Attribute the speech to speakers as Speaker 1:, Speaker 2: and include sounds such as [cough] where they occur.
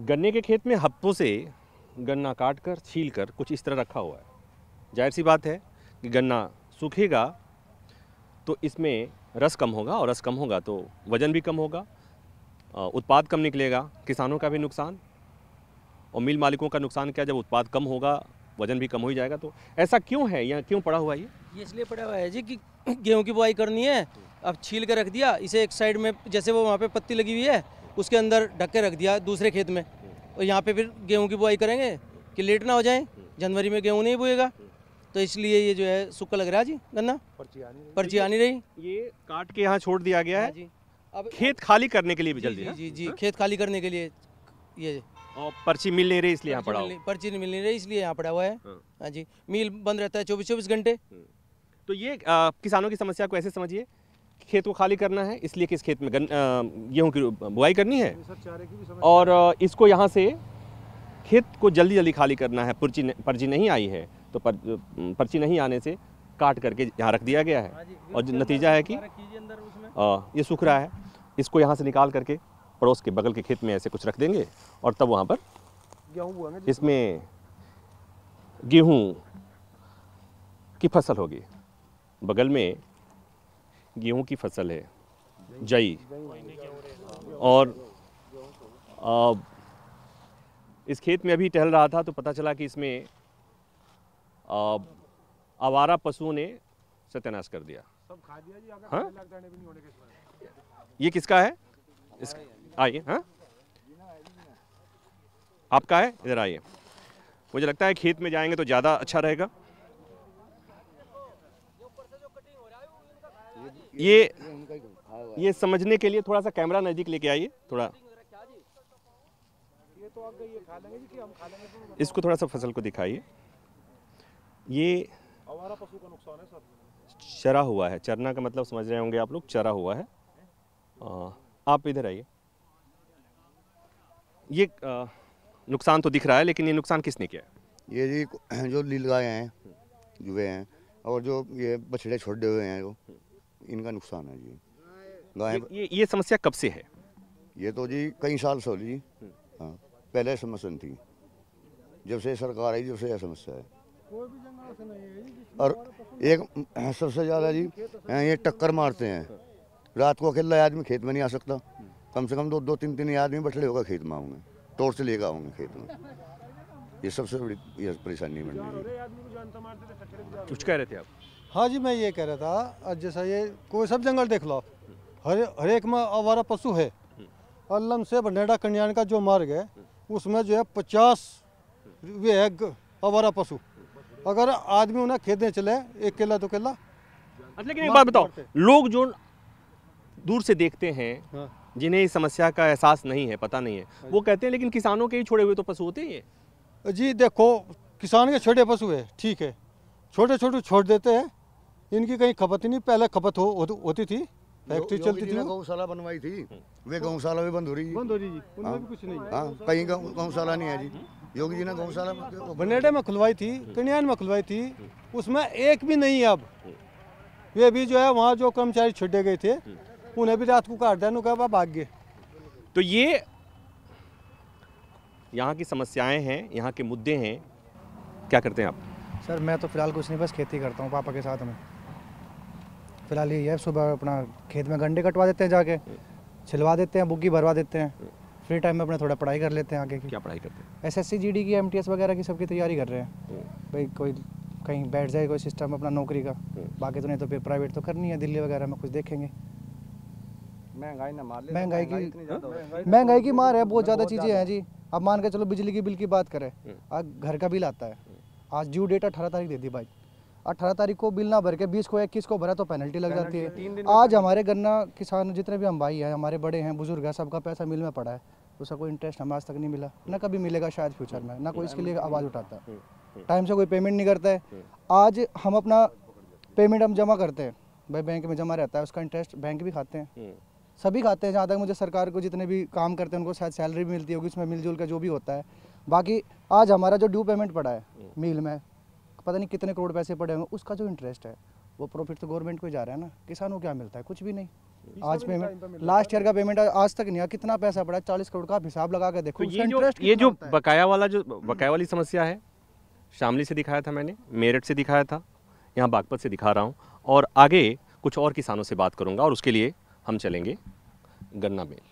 Speaker 1: गन्ने के खेत में हफ्तों से गन्ना काट कर छील कर कुछ इस तरह रखा हुआ है जाहिर सी बात है कि गन्ना सूखेगा तो इसमें रस कम होगा और रस कम होगा तो वज़न भी कम होगा उत्पाद कम निकलेगा किसानों का भी नुकसान और मिल मालिकों का नुकसान क्या जब उत्पाद कम होगा वज़न भी कम हो ही जाएगा तो ऐसा क्यों है यहाँ क्यों पड़ा हुआ ये
Speaker 2: ये इसलिए पड़ा हुआ है जी कि [clears throat] गेहूँ की बुआई करनी है अब छील के रख दिया इसे एक साइड में जैसे वो वहाँ पे पत्ती लगी हुई है उसके अंदर ढक के रख दिया दूसरे खेत में और यहाँ पे फिर गेहूँ की बुआई करेंगे कि लेट ना हो जाए जनवरी में गेहूँ नहीं बोएगा तो इसलिए ये जो है सूखा लग रहा है जी गन्ना पर्ची आनी रही ये काट के यहाँ छोड़ दिया गया हाँ है जी अब खेत खाली करने के लिए भी जल्दी हाँ? जी जी खेत खाली करने के लिए ये और
Speaker 1: पर्ची मिल नहीं रही इसलिए यहाँ पड़ा
Speaker 2: पर्ची नहीं मिल नहीं रही इसलिए यहाँ पड़ा हुआ है हाँ, हाँ जी मिल
Speaker 1: बंद रहता है चौबीस चौबीस घंटे तो ये आ, किसानों की समस्या को ऐसे समझिए खेत को खाली करना है इसलिए कि इस खेत में गेहूँ की बुआई करनी है और इसको यहाँ से खेत को जल्दी जल्दी खाली करना है पर्ची पर्ची नहीं आई है तो पर, पर्ची नहीं आने से काट करके यहाँ रख दिया गया है हाँ और नतीजा है कि ये सूख रहा है इसको यहाँ से निकाल करके पड़ोस के बगल के खेत में ऐसे कुछ रख देंगे और तब वहाँ पर इसमें गेहूँ की फसल होगी बगल में गेहूं की फसल है जई और आ, इस खेत में अभी टहल रहा था तो पता चला कि इसमें आ, आवारा पशुओं ने सत्यानाश कर दिया हाँ ये किसका है आइए हाँ आपका है इधर आइए मुझे लगता है खेत में जाएंगे तो ज़्यादा अच्छा रहेगा
Speaker 2: ये ये समझने के
Speaker 1: लिए थोड़ा सा कैमरा नज़दीक लेके आइए थोड़ा इसको थोड़ा सा फसल को दिखाइए ये चरा हुआ है चरना का मतलब समझ रहे होंगे आप लोग चरा हुआ है आप इधर आइए ये नुकसान तो दिख रहा है लेकिन ये नुकसान किसने किया
Speaker 2: है ये जी जो लील गाय हैं जुए हैं और जो ये बछड़े छोड़े हुए हैं जो इनका नुकसान है जी गाय ये, ये समस्या कब से है ये तो जी कई साल से हो जी हम्म। हाँ पहले समस्या थी जब से सरकार आई जब से यह समस्या है
Speaker 1: और एक [clears throat] सबसे ज़्यादा जी ये टक्कर मारते हैं
Speaker 2: रात को अकेला आदमी खेत में नहीं आ सकता कम से कम दो दो तीन तीन आदमी बैठे होगा खेत में आऊँगे तोड़ से लेगा आऊँगे खेत में ये सबसे बड़ी परेशानी बन रही है तो कुछ कह रहे थे आप हाँ जी मैं ये कह रहा था जैसा ये कोई सब जंगल देख लो हर हर एक में आवारा पशु है अल्लम से बनेडा कन्याण का जो मार्ग है उसमें जो है पचास वे है आवारा पशु अगर आदमी उन्हें खेदने चले एक केला तो केला अच्छा, लेकिन एक बात बताओ लोग जो
Speaker 1: दूर से देखते हैं हाँ। जिन्हें इस समस्या का एहसास नहीं है पता नहीं है हाँ वो कहते हैं लेकिन किसानों
Speaker 2: के ही छोड़े हुए तो पशु होते हैं जी देखो किसान के छोटे पशु है ठीक है छोटे छोटे छोड़ देते हैं इनकी कहीं खपत नहीं पहले खपत हो, हो होती थी फैक्ट्री चलती थी गौशाला बनवाई थी हम्म। वे गौशाला भी बंद हो रही है बंद हो रही हाँ। कुछ नहीं हाँ कहीं गौशाला नहीं है जी योगी जी ने गौशाला बनेडे में खुलवाई थी हम्म। कन्यान में खुलवाई थी उसमें एक भी नहीं है अब हम्म। वे भी जो है वहाँ जो कर्मचारी छुटे गए थे उन्हें भी रात को काट दिया कहा भाग गए तो ये
Speaker 1: यहाँ की समस्याएं हैं यहाँ के मुद्दे हैं क्या करते हैं आप
Speaker 2: सर मैं तो फिलहाल कुछ नहीं बस खेती करता हूँ पापा के साथ में फिलहाल ये है सुबह अपना खेत में गंडे कटवा देते हैं जाके छिलवा देते हैं बुग्गी भरवा देते हैं फ्री टाइम में अपने थोड़ा पढ़ाई कर लेते हैं आगे की क्या पढ़ाई करते हैं S S C G D की एम टी एस वगैरह की सबकी तैयारी कर रहे हैं भाई कोई कहीं बैठ जाए कोई सिस्टम अपना नौकरी का बाकी तो नहीं तो फिर प्राइवेट तो करनी है दिल्ली वगैरह में कुछ देखेंगे महंगाई ना मार महंगाई की हाँ? महंगाई की मार है बहुत ज़्यादा चीज़ें हैं जी अब मान के चलो बिजली के बिल की बात करें आज घर का बिल आता है आज ड्यू डेट अठारह तारीख दे दी भाई अठारह तारीख को बिल ना भर के बीस को इक्कीस को भरा तो पेनल्टी लग जाती है आज हमारे गन्ना किसान जितने भी हम भाई हैं हमारे बड़े हैं बुजुर्ग हैं सबका पैसा मिल में पड़ा है तो उसका कोई इंटरेस्ट हमें आज तक नहीं मिला ना कभी मिलेगा शायद फ्यूचर में ना कोई इसके लिए आवाज़ उठाता है टाइम से कोई पेमेंट नहीं करता है आज हम अपना पेमेंट हम जमा करते हैं भाई बैंक में जमा रहता है उसका इंटरेस्ट बैंक भी खाते हैं हम्म। सभी खाते हैं जहाँ तक मुझे सरकार को जितने भी काम करते हैं उनको शायद सैलरी भी मिलती होगी उसमें मिलजुल के जो भी होता है बाकी आज हमारा जो ड्यू पेमेंट पड़ा है मील हम्म। में पता नहीं कितने करोड़ पैसे पड़े होंगे उसका जो इंटरेस्ट है वो प्रॉफिट तो गवर्नमेंट को ही जा रहा है ना किसानों को क्या मिलता है कुछ भी नहीं आज पेमेंट लास्ट ईयर का पेमेंट आज तक नहीं आया कितना पैसा पड़ा चालीस करोड़ का हिसाब लगा के देखो इंटरेस्ट
Speaker 1: तो ये जो बकाया वाला जो बकाया वाली समस्या है शामली से दिखाया था मैंने मेरठ से दिखाया था यहाँ बागपत से दिखा रहा हूँ और आगे कुछ और किसानों से बात करूँगा और उसके लिए हम चलेंगे गन्ना मेल